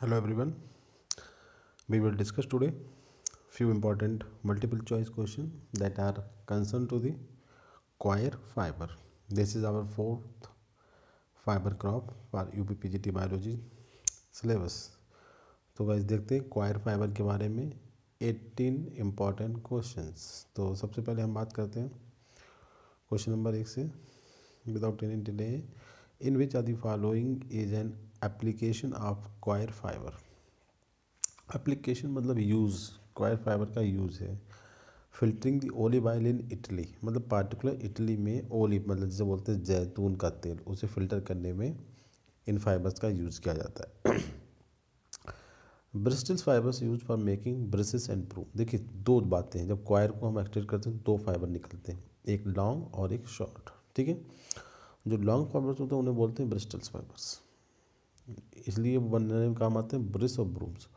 hello everyone we will discuss today few important multiple choice question that are concern to the coir fibre this is our fourth fibre crop for U P P G T biology syllabus तो वैसे देखते हैं क्वायर fibre के बारे में eighteen important question तो सबसे पहले हम बात करते हैं क्वेश्चन नंबर एक से without any delay in which are the following is an application of coir fibre application मतलब यूज़ क्वायर फाइबर का यूज़ है filtering the olive oil in Italy मतलब पार्टिकुलर इटली में ओलिव मतलब जैसे बोलते हैं जैतून का तेल उसे फिल्टर करने में इन फाइबर्स का यूज़ किया जाता है bristles fibres use for making brushes and प्रू देखिए दो बातें हैं जब क्वायर को हम एक्सट्रेट करते हैं दो फाइबर निकलते हैं एक लॉन्ग और एक शॉर्ट ठीक है जो लॉन्ग फाइबर्स होते हैं उन्हें बोलते हैं ब्रिस्टल्स फाइबर्स इसलिए बनने में काम आते हैं ब्रिस और ब्रूम्स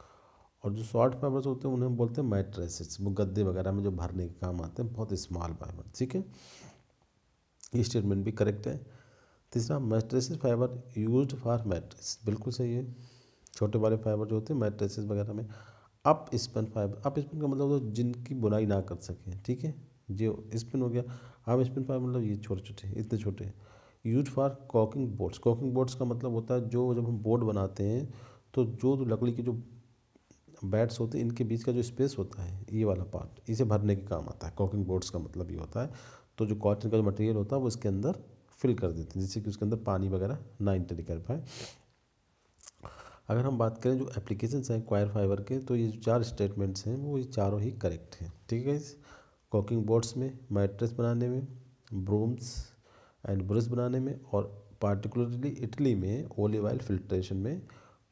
और जो शॉर्ट फाइबर्स होते हैं उन्हें बोलते हैं मैट्रेस वो गद्दे वगैरह में जो भरने के काम आते हैं बहुत स्मॉल फाइबर ठीक है ये स्टेटमेंट भी करेक्ट है तीसरा mattress fibre use for mattress बिल्कुल सही है छोटे वाले फाइबर जो होते हैं मैट्रेस वगैरह में up spun fibre up spun का मतलब होता है जिनकी बुनाई ना कर सकें ठीक है जो स्पिन हो गया अप स्पिन फाइबर मतलब ये छोटे छोटे इतने छोटे हैं use for caulking boards caulking boards का मतलब होता है जो जब हम बोर्ड बनाते हैं तो जो लकड़ी के जो बैट्स होते हैं इनके बीच का जो स्पेस होता है ये वाला पार्ट इसे भरने के काम आता है कॉकिंग बोर्ड्स का मतलब ये होता है तो जो कॉटन का जो मटेरियल होता है वो इसके अंदर फिल कर देते हैं जिससे कि उसके अंदर पानी वगैरह ना इंटर कर पाए अगर हम बात करें जो एप्लीकेशन हैं क्वायर फाइबर के तो ये जो चार स्टेटमेंट्स हैं वो ये चारों ही करेक्ट हैं ठीक है कॉकिंग बोर्ड्स में मैट्रेस बनाने में ब्रूम्स एंड ब्रश बनाने में और पार्टिकुलरली इटली में ओलिव ऑयल फिल्ट्रेशन में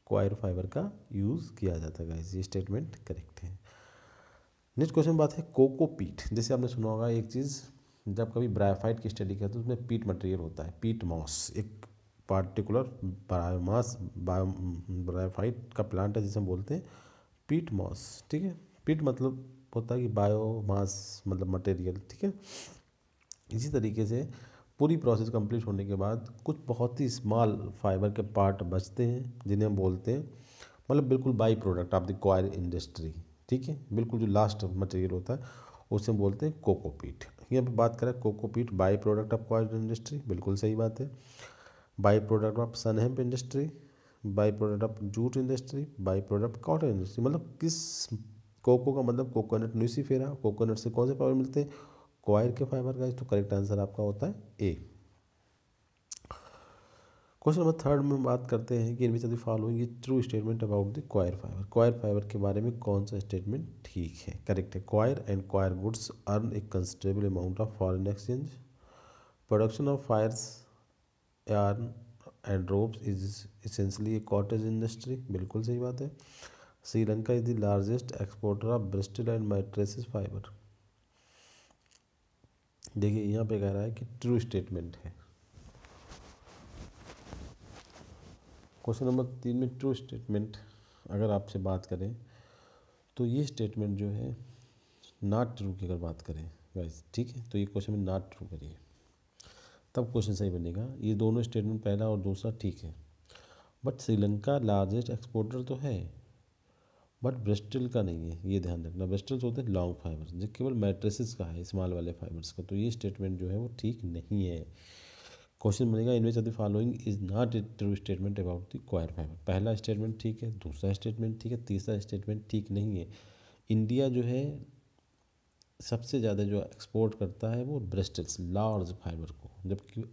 क्वायर फाइबर का यूज़ किया जाता है गाइस ये स्टेटमेंट करेक्ट है नेक्स्ट क्वेश्चन बात है कोकोपीट जैसे आपने सुना होगा एक चीज़ जब कभी ब्रायफाइट की स्टडी करते हैं तो उसमें पीट मटेरियल होता है पीट मॉस एक पार्टिकुलर बायोमास बायो ब्रायफाइट का प्लांट है जिसे हम बोलते हैं पीट मॉस ठीक है पीट मतलब होता है कि बायोमास मतलब मटेरियल ठीक है इसी तरीके से पूरी प्रोसेस कंप्लीट होने के बाद कुछ बहुत ही स्मॉल फाइबर के पार्ट बचते हैं जिन्हें हम बोलते हैं मतलब बिल्कुल by product of the coir industry ठीक है बिल्कुल जो लास्ट मटेरियल होता है उसे हम बोलते हैं कोकोपीट यहाँ पर बात करें cocopeat by product of coir industry बिल्कुल सही बात है by product of sunhemp industry by product of jute industry by product cotton industry मतलब किस कोको का मतलब कोकोनट न्यूसी फेरा कोकोनट से कौन से पावर मिलते हैं क्वाइर के फाइबर गाइज तो करेक्ट आंसर आपका होता है ए क्वेश्चन नंबर थर्ड में बात करते हैं कि इनमें से following is true statement about the coir fibre coir fibre के बारे में कौन सा स्टेटमेंट ठीक है करेक्ट है coir and coir goods earn a considerable amount of foreign exchange production of fibres yarn and ropes is essentially a cottage industry बिल्कुल सही बात है Sri Lanka is the largest exporter of bristle and mattresses fibre देखिए यहाँ पे कह रहा है कि ट्रू स्टेटमेंट है क्वेश्चन नंबर तीन में ट्रू स्टेटमेंट अगर आपसे बात करें तो ये स्टेटमेंट जो है नॉट ट्रू की अगर बात करें गाइस ठीक है तो ये क्वेश्चन में नॉट ट्रू करिए तब क्वेश्चन सही बनेगा ये दोनों स्टेटमेंट पहला और दूसरा ठीक है बट श्रीलंका लार्जेस्ट एक्सपोर्टर तो है बट ब्रिस्टल का नहीं है ये ध्यान रखना ब्रिस्टल्स होते हैं लॉन्ग फाइबर्स जो केवल मैट्रेसेस का है स्मॉल वाले फाइबर्स का तो ये स्टेटमेंट जो है वो ठीक नहीं है क्वेश्चन बनेगा in of the following is not a true statement about the coir fibre पहला स्टेटमेंट ठीक है दूसरा स्टेटमेंट ठीक है तीसरा स्टेटमेंट ठीक नहीं है इंडिया जो है सबसे ज़्यादा जो एक्सपोर्ट करता है वो ब्रेस्टल्स लार्ज फाइबर को जबकि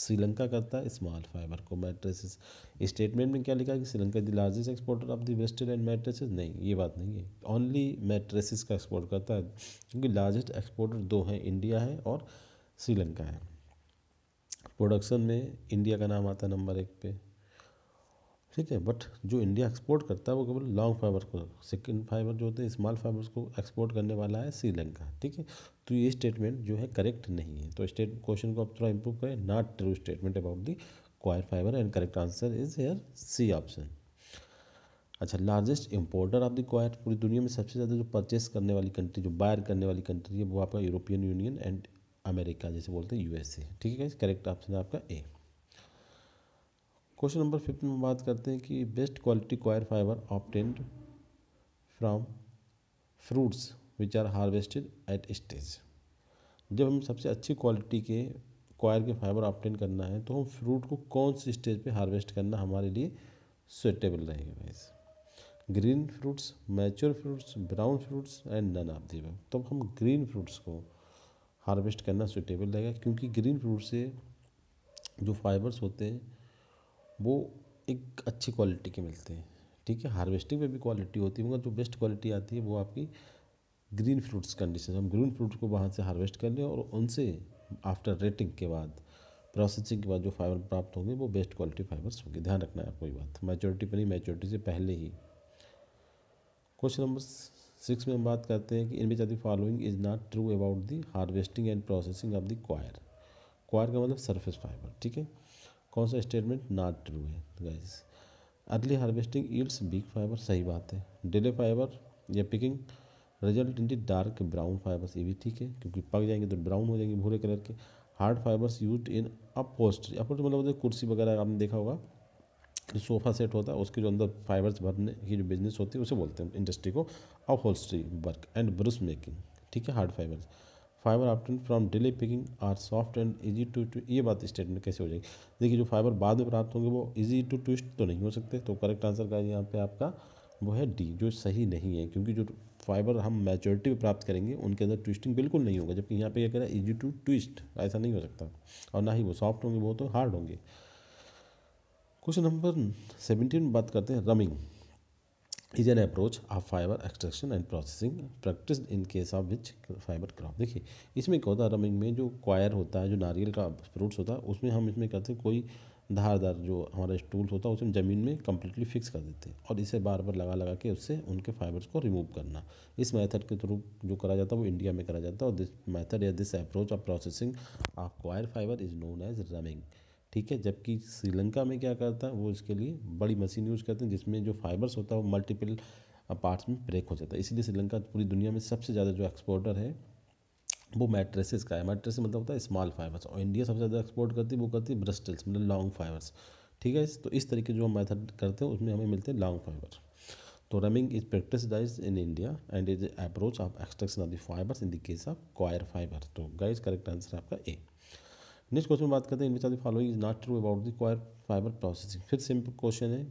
श्रीलंका करता है स्मॉल फाइबर को मैट्रेसेस स्टेटमेंट में क्या लिखा कि Sri Lanka the the largest exporter of the western and mattresses नहीं ये बात नहीं है ओनली मैट्रेसेस का एक्सपोर्ट करता है क्योंकि लार्जेस्ट एक्सपोर्टर दो हैं इंडिया है और श्रीलंका है प्रोडक्शन में इंडिया का नाम आता है नंबर एक पे ठीक है बट जो इंडिया एक्सपोर्ट करता है वो केवल लॉन्ग फाइबर को सेकेंड फाइबर जो होते हैं स्मॉल फाइबर्स को एक्सपोर्ट करने वाला है श्रीलंका ठीक है तो ये स्टेटमेंट जो है करेक्ट नहीं है तो स्टेट क्वेश्चन को आप थोड़ा इम्प्रूव करें not true statement about the coir fibre and correct answer is here C option अच्छा largest importer of the coir पूरी दुनिया में सबसे ज़्यादा जो परचेस करने वाली कंट्री जो बायर करने वाली कंट्री है वो आपका यूरोपियन यूनियन एंड अमेरिका जैसे बोलते हैं यूएसए ठीक है करेक्ट ऑप्शन है आपका ए क्वेश्चन नंबर फिफ्थ में बात करते हैं कि best quality coir fibre obtained from fruits which are harvested at stage जब हम सबसे अच्छी क्वालिटी के क्वायर के फाइबर ऑप्टेन करना है तो हम फ्रूट को कौन सी स्टेज पे हार्वेस्ट करना हमारे लिए सुटेबल रहेगा wise green fruits mature fruits brown fruits and none of the तो हम ग्रीन फ्रूट्स को हार्वेस्ट करना सुटेबल रहेगा क्योंकि ग्रीन फ्रूट से जो फाइबर्स होते हैं वो एक अच्छी क्वालिटी के मिलते हैं ठीक है हार्वेस्टिंग में भी क्वालिटी होती है मगर जो बेस्ट क्वालिटी आती है वो आपकी ग्रीन फ्रूट्स कंडीशन हम ग्रीन फ्रूट को वहाँ से हार्वेस्ट कर लें और उनसे आफ्टर रेटिंग के बाद प्रोसेसिंग के बाद जो फाइबर प्राप्त होंगे वो बेस्ट क्वालिटी फाइबर्स होंगे ध्यान रखना है आपको ये बात मैच्योरिटी पर नहीं मैच्योरिटी से पहले ही क्वेश्चन नंबर सिक्स में हम बात करते हैं कि in which are following is not true about the harvesting and processing of the coir coir का मतलब सरफेस फाइबर ठीक है कौन सा स्टेटमेंट नॉट ट्रू है guys early harvesting yields big fibre सही बात है डिले फाइबर या picking result in the dark brown fibres ये भी ठीक है क्योंकि पक जाएंगे तो ब्राउन हो जाएंगे भूरे कलर के hard fibres use in upholstery upholstery मतलब कुर्सी वगैरह आपने देखा होगा जो सोफा सेट होता है उसके जो अंदर फाइबर्स भरने की जो बिजनेस होती है उसे बोलते हैं इंडस्ट्री को upholstery work and brush making ठीक है hard fibres fibre obtained from delay picking are soft and easy to to ये बात स्टेटमेंट कैसे हो जाएगी देखिए जो फाइबर बाद में प्राप्त होंगे वो इजी टू ट्विस्ट तो नहीं हो सकते तो करेक्ट आंसर का यहाँ पे आपका वो है डी जो सही नहीं है क्योंकि जो फाइबर हम मेचोरिटी में प्राप्त करेंगे उनके अंदर ट्विस्टिंग बिल्कुल नहीं होगा जबकि यहाँ पे यह कह रहा है इजी टू ट्विस्ट ऐसा नहीं हो सकता और ना ही वो सॉफ्ट होंगे वो तो हार्ड होंगे क्वेश्चन नंबर सेवेंटीन बात करते हैं ramming is an approach of fibre extraction and processing practice in case of which fibre crop देखिए इसमें क्या होता है रमिंग में जो क्वायर होता है जो नारियल का फ्रूट्स होता है उसमें हम इसमें कहते हैं कोई धारदार जो हमारा स्टूल होता है उसमें ज़मीन में कम्प्लीटली फिक्स कर देते हैं और इसे बार बार लगा लगा के उससे उनके फाइबर्स को रिमूव करना इस मेथड के थ्रू जो करा जाता है वो इंडिया में करा जाता है और दिस मेथड या this approach of processing of coir fibre is known as ramming ठीक है जबकि श्रीलंका में क्या करता है वो इसके लिए बड़ी मशीन यूज़ करते हैं जिसमें जो फाइबर्स होता है वो मल्टीपल पार्ट्स में ब्रेक हो जाता है इसीलिए श्रीलंका पूरी दुनिया में सबसे ज़्यादा जो एक्सपोर्टर है वो मैट्रेसेस का है मैट्रेस मतलब होता है स्मॉल फाइबर्स और इंडिया सबसे ज़्यादा एक्सपोर्ट करती है वो करती है ब्रस्टल्स मतलब लॉन्ग फाइबर्स ठीक है तो इस तरीके जो हम मैथड करते हैं उसमें हमें मिलते हैं लॉन्ग फाइबर तो ramming is practice in India and is approach of extraction of the fibres in the case of coir fibre तो गाइज करेक्ट आंसर आपका ए नेक्स्ट क्वेश्चन में बात करते हैं इनमें following is not true about the coir fibre processing फिर simple question है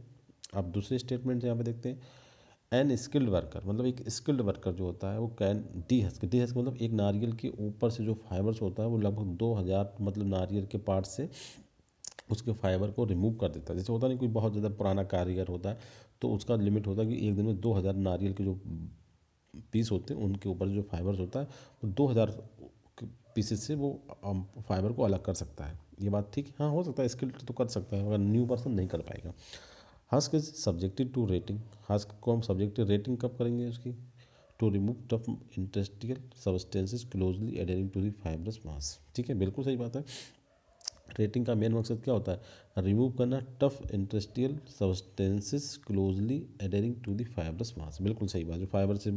आप दूसरे स्टेटमेंट यहाँ पे देखते हैं एन स्किल्ड वर्कर मतलब एक स्किल्ड वर्कर जो होता है वो can dehusk dehusk मतलब एक नारियल के ऊपर से जो फाइबर्स होता है वो लगभग दो हज़ार मतलब नारियल के पार्ट से उसके फाइबर को रिमूव कर देता है जैसे होता नहीं कोई बहुत ज़्यादा पुराना कारीगर होता है तो उसका लिमिट होता है कि एक दिन में दो हज़ार नारियल के जो पीस होते हैं उनके ऊपर जो फाइबर्स होता है वो दो हज़ार पीसेस से वो फाइबर को अलग कर सकता है ये बात ठीक है हाँ हो सकता है स्किल तो कर सकता है मगर न्यू पर्सन नहीं कर पाएगा husk is subjective to retting husk को हम सब्जेक्टिव रेटिंग कब करेंगे उसकी to remove tough interstitial substances closely adhering to the mass ठीक है बिल्कुल सही बात है रेटिंग का मेन मकसद क्या होता है रिमूव करना tough interstitial substances closely adhering to the fibrous mass बिल्कुल सही बात जो फाइबर से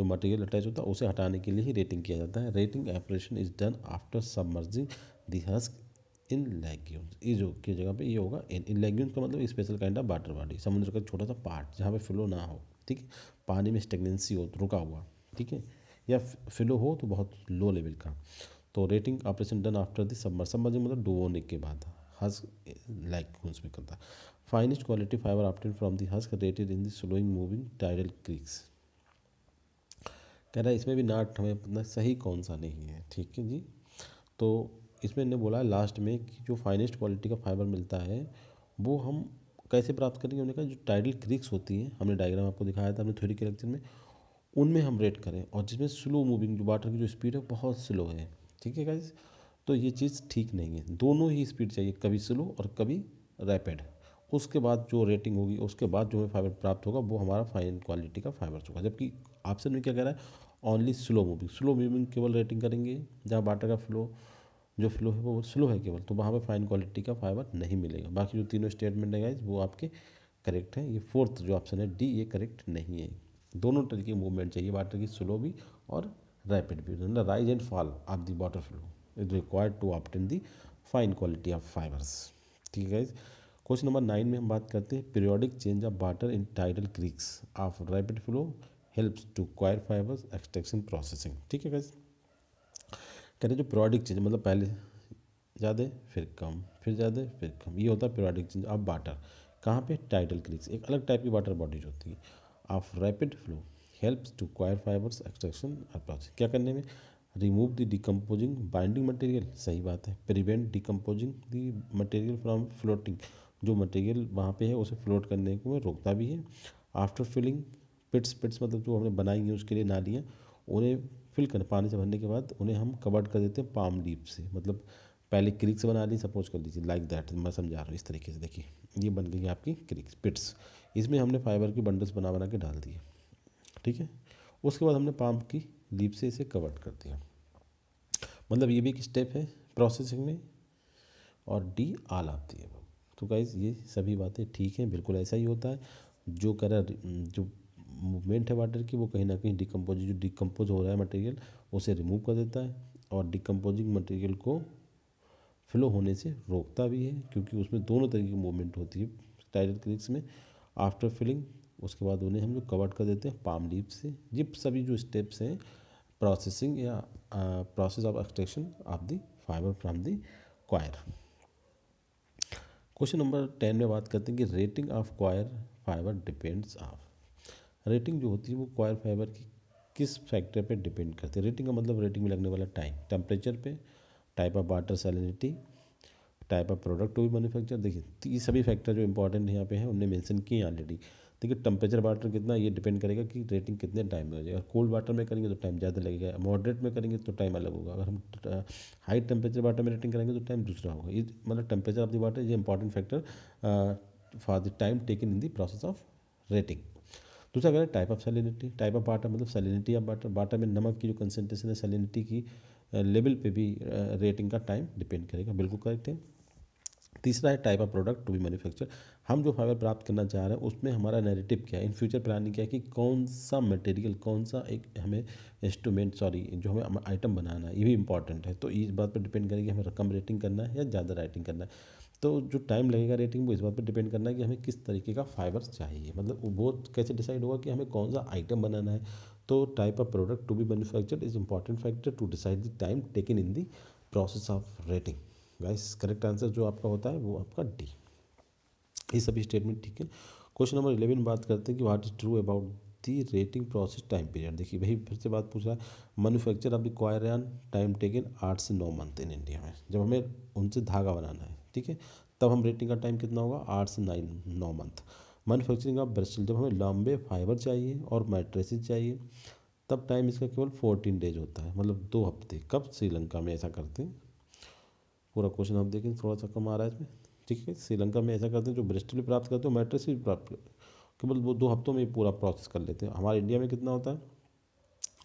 जो मटेरियल अटैच होता है उसे हटाने के लिए ही रेटिंग किया जाता है retting operation is done after submerging the husk in lagoons ये जो की जगह पे ये होगा इन इन लेग्यून्स का मतलब special kind of water body समुद्र का छोटा सा पार्ट जहाँ पे फ्लो ना हो ठीक है पानी में स्टेगनेंसी हो रुका हुआ ठीक है या फ्लो हो तो बहुत लो लेवल का तो retting operation done after the सबमर सबमर्जिंग मतलब डुबोने के बाद हस्क लेग्यून्स में करता finest quality fibre obtained from the husk retted in the slowing moving tidal creeks कह रहा है इसमें भी नाट हमें पता सही कौन सा नहीं है ठीक है जी तो इसमें इन्हें बोला लास्ट में कि जो फाइनेस्ट क्वालिटी का फाइबर मिलता है वो हम कैसे प्राप्त करेंगे उन्होंने कहा जो टाइडल क्रिक्स होती हैं हमने डायग्राम आपको दिखाया था हमने थ्योरी के लेक्चर में उनमें हम रेट करें और जिसमें स्लो मूविंग जो वाटर की जो स्पीड है बहुत स्लो है ठीक है गाइज तो ये चीज़ ठीक नहीं है दोनों ही स्पीड चाहिए कभी स्लो और कभी रैपिड उसके बाद जो रेटिंग होगी उसके बाद जो हमें फाइबर प्राप्त होगा वो हमारा फाइन क्वालिटी का फाइबर होगा जबकि ऑप्शन में क्या कह रहा है only slow moving slow moving केवल रेटिंग करेंगे जहाँ वाटर का फ्लो जो फ्लो है वो स्लो है केवल तो वहाँ पर फाइन क्वालिटी का फाइबर नहीं मिलेगा बाकी जो तीनों स्टेटमेंट है गाइज वो आपके करेक्ट है ये फोर्थ जो ऑप्शन है डी ये करेक्ट नहीं है दोनों तरह की मूवमेंट चाहिए वाटर की स्लो भी और रैपिड भी rise and fall of the water flow is required to obtain the fine quality of fibres ठीक है गाइज क्वेश्चन नंबर नाइन में हम बात करते हैं periodic change of water in tidal creeks of rapid flow helps to coir fibres extraction processing ठीक है कैसे कह रहे जो प्रोडिक चेंज मतलब पहले ज़्यादा फिर कम फिर ज़्यादा फिर कम ये होता है पीरियडिक चेंज अब वाटर कहाँ पे टाइटल क्लिक्स एक अलग टाइप की वाटर बॉडीज होती है of rapid flow helps to coir fibres extraction और प्रोसेसिंग क्या करने में remove the decomposing binding material सही बात है prevent decomposing the material from floating जो मटेरियल वहाँ पे है उसे फ्लोट करने को रोकता भी है आफ्टर फिलिंग पिट्स पिट्स मतलब जो हमने बनाई हैं उसके लिए नालियाँ उन्हें फिल कर पानी से भरने के बाद उन्हें हम कवर्ड कर देते हैं पाम लीप से मतलब पहले क्रिक्स बना ली सपोज कर लीजिए लाइक दैट मैं समझा रहा हूँ इस तरीके से देखिए ये बन गई आपकी क्रिक्स पिट्स इसमें हमने फाइबर की बंडल्स बना बना के डाल दिए ठीक है उसके बाद हमने पाम की लीप से इसे कवर्ड कर दिया मतलब ये भी एक स्टेप है प्रोसेसिंग में और डी आलाप है तो गाइज ये सभी बातें ठीक हैं बिल्कुल ऐसा ही होता है जो कर जो मूवमेंट है वाटर की वो कहीं ना कहीं डिकम्पोज जो डिकम्पोज हो रहा है मटेरियल उसे रिमूव कर देता है और डिकम्पोजिंग मटेरियल को फ्लो होने से रोकता भी है क्योंकि उसमें दोनों तरीके की मूवमेंट होती है टाइटल क्रिक्स में आफ्टर फिलिंग उसके बाद उन्हें हम लोग कवर्ड कर देते हैं पाम लीव से ये सभी जो स्टेप्स हैं प्रोसेसिंग या process of extraction of the fibre from the coir question number ten में बात करते हैं कि retting of coir fibre depends of retting जो होती है वो क्वायर फाइबर की किस फैक्टर पे डिपेंड करती है रेटिंग का मतलब रेटिंग में लगने वाला टाइम टेम्परेचर पे type of water salinity type of product to भी मैन्युफैक्चर देखिए तो ये सभी फैक्टर जो इंपॉर्टेंट यहाँ पे हैं उनने मेंशन किए ऑलरेडी देखिए टेम्परेचर वाटर कितना ये डिपेंड करेगा कि रेटिंग कितने टाइम में हो जाएगा कोल्ड वाटर में करेंगे तो टाइम ज़्यादा लगेगा मॉडरेट में करेंगे तो टाइम अलग होगा अगर हम हाई टेम्परेचर वाटर में रेटिंग करेंगे तो टाइम दूसरा होगा ये मतलब टेम्परेचर ऑफ द वाटर ये important factor for the time taken in the process of retting दूसरा अगर type of salinity type of water मतलब सेलिनिटी ऑफ वाटर वाटर में नमक की जो कंसेंट्रेशन है सेलिनिटी की लेवल uh, पे भी रेटिंग uh, का टाइम डिपेंड करेगा बिल्कुल करेक्ट है तीसरा है type of product to be manufacture हम जो फाइबर प्राप्त करना चाह रहे हैं उसमें हमारा नेरेटिव क्या है इन फ्यूचर प्लानिंग क्या है कि कौन सा मटेरियल कौन सा एक हमें इंस्ट्रूमेंट सॉरी जो हमें आइटम बनाना है ये भी इंपॉर्टेंट है तो इस बात पर डिपेंड करेगी हमें कम रेटिंग करना है या ज़्यादा राइटिंग करना है तो जो टाइम लगेगा रेटिंग वो इस बात पर डिपेंड करना है कि हमें किस तरीके का फाइबर चाहिए मतलब वो कैसे डिसाइड होगा कि हमें कौन सा आइटम बनाना है तो type of product to be manufactured is important factor to decide the time taken in the process of retting guys correct answer जो आपका होता है वो आपका डी ये सभी स्टेटमेंट ठीक है क्वेश्चन नंबर इलेवन बात करते हैं कि what is true about the retting process time period देखिए भाई फिर से बात पूछ रहा है manufacture of require time taken आठ से नौ मंथ इन इंडिया में जब हमें उनसे धागा बनाना है ठीक है तब हम रेटिंग का टाइम कितना होगा आठ से नाइन नौ मंथ मैनुफैक्चरिंग ऑफ ब्रस्टल जब हमें लंबे फाइबर चाहिए और मैट्रेसिस चाहिए तब टाइम इसका केवल फोर्टीन डेज होता है मतलब दो हफ्ते कब श्रीलंका में ऐसा करते हैं पूरा क्वेश्चन आप देखें थोड़ा सा कम आ रहा है इसमें ठीक है श्रीलंका में ऐसा करते हैं जो ब्रेस्टल भी प्राप्त करते हैं मैट्रेस भी प्राप्त केवल वो दो हफ्तों में पूरा प्रोसेस कर लेते हैं हमारे इंडिया में कितना होता है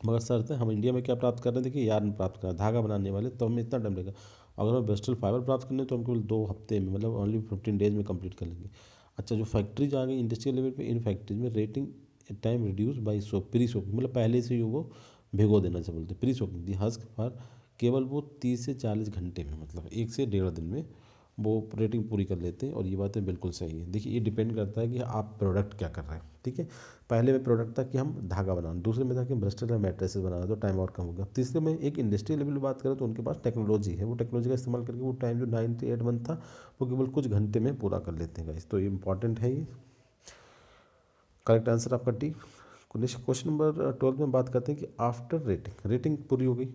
मगर सर हम इंडिया में क्या प्राप्त कर रहे हैं देखिए यार्न प्राप्त कर रहे हैं धागा बनाने वाले तो हमें इतना टाइम लगेगा अगर हम वेस्टर्न फाइबर प्राप्त करने तो हम केवल दो हफ्ते में मतलब ओनली फिफ्टीन डेज में कंप्लीट कर लेंगे अच्छा जो फैक्ट्रीज आ गई इंडस्ट्रियल लेवल पे इन फैक्ट्रीज में retting time reduce by soak pre soaking मतलब पहले से ही वो भिगो देना से बोलते pre soaking the husk for केवल वो तीस से चालीस घंटे में मतलब एक से डेढ़ दिन में वो रेटिंग पूरी कर लेते हैं और ये बातें बिल्कुल सही है देखिए ये डिपेंड करता है कि आप प्रोडक्ट क्या कर रहे हैं ठीक है पहले में प्रोडक्ट था कि हम धागा बनाना दूसरे में था कि ब्रस्टर या मेट्रेसेस बनाना तो टाइम और कम होगा तीसरे में एक इंडस्ट्री लेवल बात करें तो उनके पास टेक्नोलॉजी है वो टेक्नोलॉजी का इस्तेमाल करके वो टाइम जो नाइन्टी एट मंथ था वो केवल कुछ घंटे में पूरा कर लेते हैं गाइस तो ये इंपॉर्टेंट है ये करेक्ट आंसर आपका टी क्वेश्चन नंबर ट्वेल्व में बात करते हैं कि आफ्टर रेटिंग रेटिंग पूरी हो गई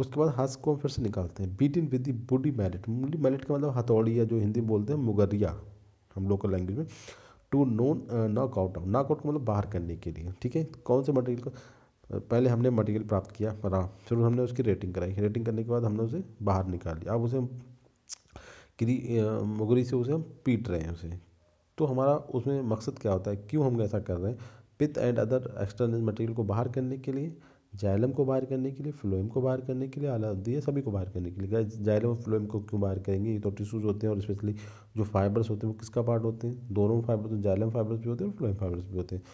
उसके बाद हंस को फिर से निकालते हैं बीटिन विद दी बुडी मैलेट बुडी मैलेट का मतलब हथौड़ी या जो हिंदी में बोलते हैं मुगरिया हम लोकल लैंग्वेज में to known knock out knock out मतलब बाहर करने के लिए ठीक है कौन से मटेरियल को uh, पहले हमने मटेरियल प्राप्त किया बना फिर हमने उसकी रेटिंग कराई रेटिंग करने के बाद हमने उसे बाहर निकाल लिया अब उसे किरी uh, मुगरी से उसे हम पीट रहे हैं उसे तो हमारा उसमें मकसद क्या होता है क्यों हम ऐसा कर रहे हैं पित एंड अदर एक्सटर्नल मटेरियल को बाहर करने के लिए जाइलम को बाहर करने के लिए फ्लोएम को बाहर करने के लिए आला होती है सभी को बाहर करने के लिए क्या जाइलम और फ्लोएम को क्यों बाहर करेंगे ये तो टिश्यूज होते हैं और स्पेशली जो फाइबर्स होते हैं वो किसका पार्ट होते हैं दोनों फाइबर जाइलम फाइबर्स भी होते हैं और फ्लोएम फाइबर्स भी होते हैं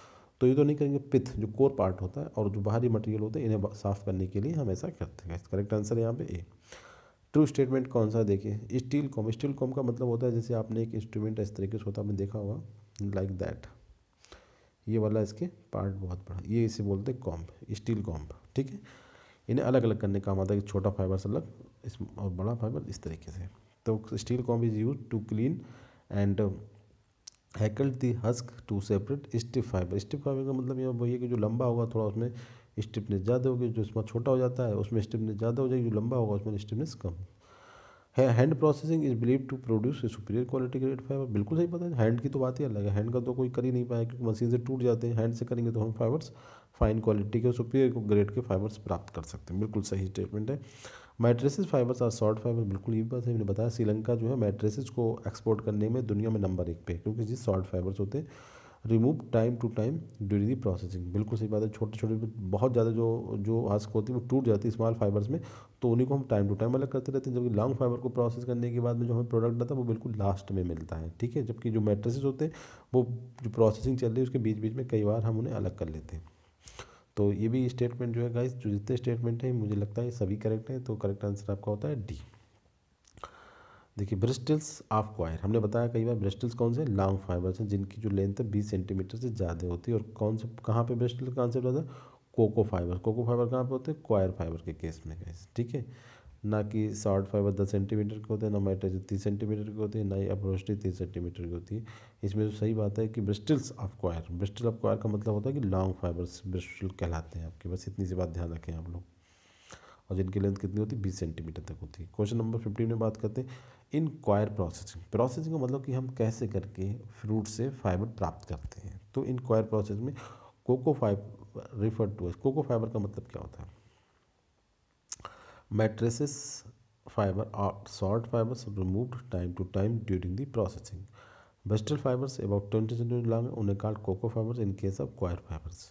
तो ये तो नहीं करेंगे पिथ जो कोर पार्ट होता है और जो बाहरी मटेरियल होते हैं इन्हें साफ करने के लिए हम ऐसा करते हैं करेक्ट आंसर यहाँ पे ए ट्रू स्टेटमेंट कौन सा देखिए स्टील कॉम स्टील कॉम का मतलब होता है जैसे आपने एक इंस्ट्रूमेंट इस तरीके से होता आपने देखा हुआ लाइक दैट ये वाला इसके पार्ट बहुत बड़ा ये इसे बोलते हैं कॉम्ब स्टील कॉम्ब ठीक है इन्हें अलग अलग करने का काम आता है कि छोटा फाइबर से अलग इस और बड़ा फाइबर इस तरीके से तो steel comb is use to clean and hackle the husk to separate stiff fibre stiff fibre का मतलब ये वही है कि जो लंबा होगा थोड़ा उसमें स्टिफनेस ज़्यादा होगी जो इसमें छोटा हो जाता है उसमें स्टिफनेस ज़्यादा हो जाएगी जो लंबा होगा उसमें स्टिफनेस कम hand processing is believe to produce a superior quality grade fibre बिल्कुल सही पता है हैंड की तो बात ही अलग है हैंड का तो कोई कर ही नहीं पाया क्योंकि मशीन से टूट जाते हैं हैंड से करेंगे तो हम फाइबर्स फाइन क्वालिटी के सुपीरियर ग्रेड के फाइबर्स प्राप्त कर सकते हैं बिल्कुल सही स्टेटमेंट है mattresses fibres are short fibre बिल्कुल ये बात है मैंने बताया श्रीलंका जो है मैट्रेसेस को एक्सपोर्ट करने में दुनिया में नंबर एक पे है क्योंकि जिस शॉर्ट फाइबर्स होते हैं remove time to time during the processing बिल्कुल सही बात है छोटे छोटे बहुत ज़्यादा जो जो हस्क होती है वो टूट जाती है स्मॉल फाइबर्स में तो उन्हीं को हम टाइम टू टाइम अलग करते रहते हैं जबकि लॉन्ग फाइबर को प्रोसेस करने के बाद में जो हमें प्रोडक्ट आता है वो बिल्कुल लास्ट में मिलता है ठीक है जबकि जो मेट्रेसेस होते हैं वो जो प्रोसेसिंग चल रही है उसके बीच बीच में कई बार हम उन्हें अलग कर लेते हैं तो ये भी स्टेटमेंट जो है गाइस जो जितने स्टेटमेंट हैं मुझे लगता है सभी करेक्ट हैं तो करेक्ट आंसर आपका होता है डी देखिए ब्रिस्टल्स ऑफ क्वायर हमने बताया कई बार ब्रिस्टल्स कौन से लॉन्ग फाइबर्स हैं जिनकी जो लेंथ है बीस सेंटीमीटर से ज़्यादा होती है और कौन से कहाँ पे ब्रिस्टल कहाँ से होता है कोको फाइबर कोको फाइबर कहाँ पे होते हैं क्वायर फाइबर के केस में कैसे ठीक है ना कि शॉर्ट फाइबर दस सेंटीमीटर के होते हैं ना माइट्रेज तीस सेंटीमीटर के होते हैं ना ही अप्रोस्टी तीस सेंटीमीटर की होती है इसमें जो सही बात है कि bristles of coir bristle of coir का मतलब होता है कि लॉन्ग फाइबर्स ब्रिस्टल कहलाते हैं आपके बस इतनी सी बात ध्यान रखें आप लोग और जिनकी लेंथ कितनी होती है बीस सेंटीमीटर तक होती है क्वेश्चन नंबर फिफ्टीन में बात करते हैं इन क्वायर प्रोसेसिंग प्रोसेसिंग का मतलब कि हम कैसे करके फ्रूट से फाइबर प्राप्त करते हैं तो इन क्वायर प्रोसेस में coco fibre refer to coco fibre का मतलब क्या होता है मैट्रेसिस फाइबर और salt fibre remove time to time during the processing vegetal fibres about twenty centimetre long उन्हें card coco fibres in case of coir fibres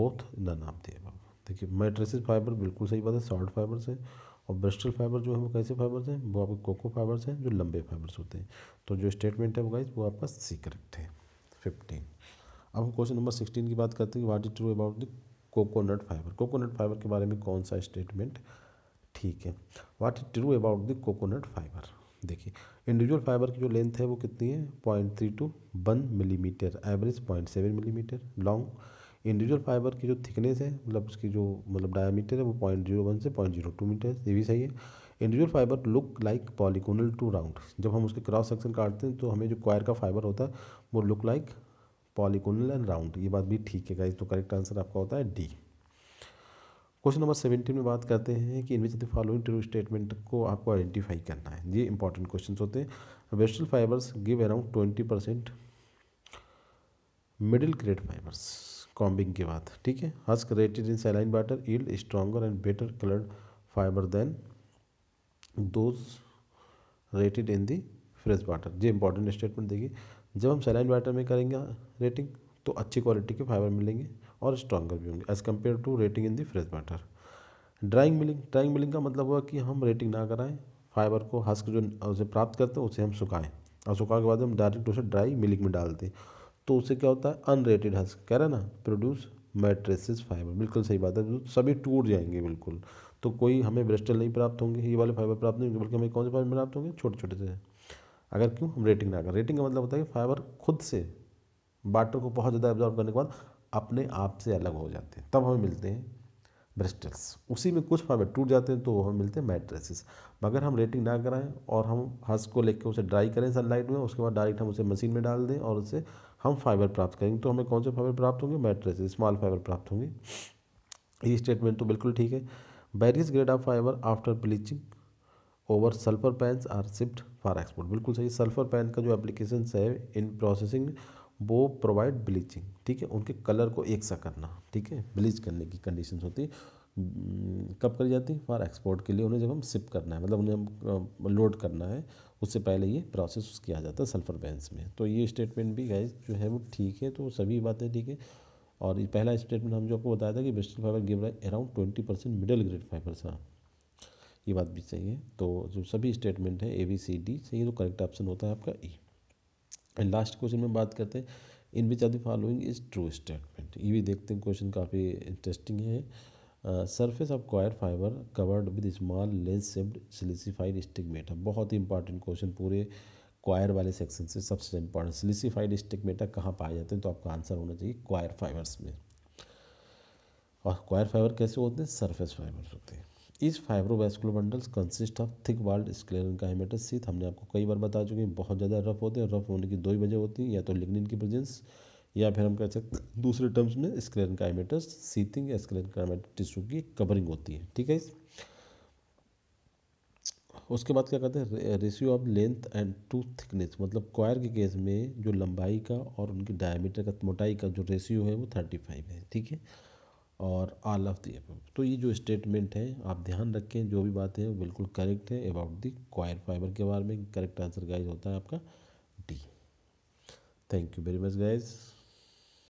both the नाम थे about देखिए मेट्रेसिस फाइबर बिल्कुल सही बात है शॉर्ट फाइबर्स है और ब्रस्टल फाइबर जो है वो कैसे फाइबर्स हैं वो आपके कोको फाइबर्स हैं जो लंबे फाइबर्स होते हैं तो जो स्टेटमेंट है वो गाइज वो आपका सी करेक्ट है फिफ्टीन अब हम क्वेश्चन नंबर सिक्सटीन की बात करते हैं what is true about the coconut fibre coconut fibre के बारे में कौन सा स्टेटमेंट ठीक है what is true about the coconut fibre देखिए इंडिविजुअल फाइबर की जो लेंथ है वो कितनी है point three two one millimetre average point seven millimetre long individual fibre की जो थिकनेस है मतलब उसकी जो मतलब डायमीटर है वो पॉइंट जीरो वन से पॉइंट जीरो टू मीटर ये भी सही है individual fibre look like polygonal to round जब हम उसके क्रॉस सेक्शन काटते हैं तो हमें जो क्वायर का फाइबर होता है वो look like polygonal and round ये बात भी ठीक है तो करेक्ट आंसर आपका होता है डी क्वेश्चन नंबर सेवेंटीन में बात करते हैं कि इनमें से फॉलोइंग ट्रू स्टेटमेंट को आपको आइडेंटिफाई करना है ये इंपॉर्टेंट क्वेश्चन होते हैं bristle fibres give around twenty percent middle grade fibres combing के बाद ठीक है husk retted in saline water yield stronger and better coloured fibre than those retted in the fresh water ये इंपॉर्टेंट स्टेटमेंट देखिए जब हम सेलाइन वाटर में करेंगे रेटिंग तो अच्छी क्वालिटी के फाइबर मिलेंगे और स्ट्रॉगर भी होंगे as compare to retting in the fresh water drying milling drying milling का मतलब हुआ कि हम रेटिंग ना कराएं फाइबर को हस्क जो उसे प्राप्त करते हैं उसे हम सुखाएं और सुखा के बाद हम डायरेक्ट उसे ड्राई मिलिंग में डालते हैं तो उससे क्या होता है अनरेटेड हस्क कह रहे ना प्रोड्यूस मैट्रेसिस फाइबर बिल्कुल सही बात है सभी टूट जाएंगे बिल्कुल तो कोई हमें ब्रेस्टल नहीं प्राप्त होंगे ये वाले फाइबर प्राप्त नहीं होंगे बल्कि हमें कौन से फाइबर प्राप्त होंगे छोटे छोटे से अगर क्यों हम रेटिंग ना करें रेटिंग का मतलब होता है कि फाइबर खुद से वाटर को बहुत ज़्यादा एब्जॉर्व करने के बाद अपने आप से अलग हो जाते हैं तब हमें मिलते हैं ब्रिस्टल्स उसी में कुछ फाइबर टूट जाते हैं तो हमें मिलते हैं मैट्रेसिस मगर हम रेटिंग ना कराएं और हम हंस को लेकर उसे ड्राई करें सनलाइट में उसके बाद डायरेक्ट हम उसे मशीन में डाल दें और उसे हम फाइबर प्राप्त करेंगे तो हमें कौन से फाइबर प्राप्त होंगे मैट्रेस स्मॉल फाइबर प्राप्त होंगे ये स्टेटमेंट तो बिल्कुल ठीक है various grade of fibre after bleaching over sulphur pans are shift for export बिल्कुल सही सल्फर पैन का जो एप्लीकेशन है इन प्रोसेसिंग वो प्रोवाइड ब्लीचिंग ठीक है उनके कलर को एक सा करना ठीक है ब्लीच करने की कंडीशन होती है हम्म, कब करी जाती है फॉर एक्सपोर्ट के लिए उन्हें जब हम सिप करना है मतलब उन्हें लोड करना है उससे पहले ये प्रोसेस किया जाता है सल्फर बैंस में तो ये स्टेटमेंट भी गाइज जो है वो ठीक है तो सभी बातें ठीक है और पहला स्टेटमेंट हम जो आपको बताया था कि bristle fibre give around twenty percent middle grade fibre था ये बात भी सही है तो जो सभी स्टेटमेंट है ए बी सी डी सही तो करेक्ट ऑप्शन होता है आपका ई एंड लास्ट क्वेश्चन में बात करते हैं in which are the following is true statement ये भी देखते हैं क्वेश्चन काफ़ी इंटरेस्टिंग है surface of coir fibre covered with small lens shaped silicified stigmata बहुत ही इंपॉर्टेंट क्वेश्चन पूरे क्वायर वाले सेक्शन से सबसे इंपॉर्टेंट सिलिसिफाइड स्टिकमेटा कहाँ पाए जाते हैं तो आपका आंसर होना चाहिए क्वायर फाइबर्स में और क्वायर फाइबर कैसे होते हैं सरफेस फाइबर्स होते हैं इस fibrovascular bundles consist of thick walled sclerenchymatous sheath हमने आपको कई बार बता चुके हैं बहुत ज़्यादा रफ होते हैं रफ होने की दो ही वजह होती है या तो लिग्निन की प्रेजेंस या फिर हम कह सकते हैं दूसरे टर्म्स में स्क्रेन काइमेटस सीथिंग या स्क्लेरन काइमेटस टिश्यू की कवरिंग होती है ठीक है उसके बाद क्या कहते हैं ratio of length and to thickness मतलब क्वायर के केस में जो लंबाई का और उनकी डायमीटर का मोटाई का जो रेशियो है वो थर्टी फाइव है ठीक है और आल ऑफ दी तो ये जो स्टेटमेंट है आप ध्यान रखें जो भी बातें हैं बिल्कुल करेक्ट है अबाउट दी क्वायर फाइबर के बारे में करेक्ट आंसर गाइज होता है आपका डी thank you very much guys